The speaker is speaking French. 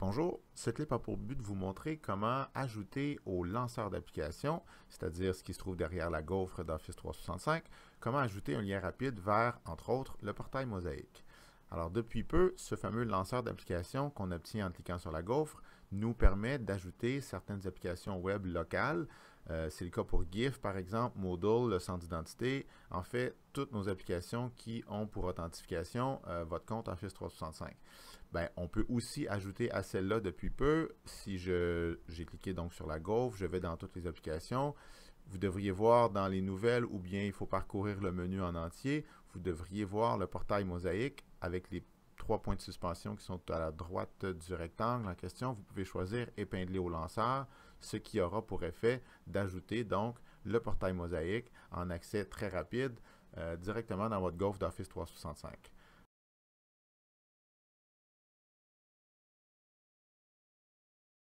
Bonjour, cette clip a pour but de vous montrer comment ajouter au lanceur d'application, c'est-à-dire ce qui se trouve derrière la gaufre d'Office 365, comment ajouter un lien rapide vers, entre autres, le portail Mosaïque. Alors depuis peu, ce fameux lanceur d'application qu'on obtient en cliquant sur la gaufre nous permet d'ajouter certaines applications web locales euh, c'est le cas pour GIF, par exemple, Moodle, le centre d'identité. En fait, toutes nos applications qui ont pour authentification euh, votre compte Office 365. Ben, on peut aussi ajouter à celle-là depuis peu. Si j'ai cliqué donc sur la gauche, je vais dans toutes les applications. Vous devriez voir dans les nouvelles ou bien il faut parcourir le menu en entier. Vous devriez voir le portail mosaïque avec les trois points de suspension qui sont à la droite du rectangle en question. Vous pouvez choisir épingler au lanceur ce qui aura pour effet d'ajouter donc le portail mosaïque en accès très rapide euh, directement dans votre golf d'Office 365.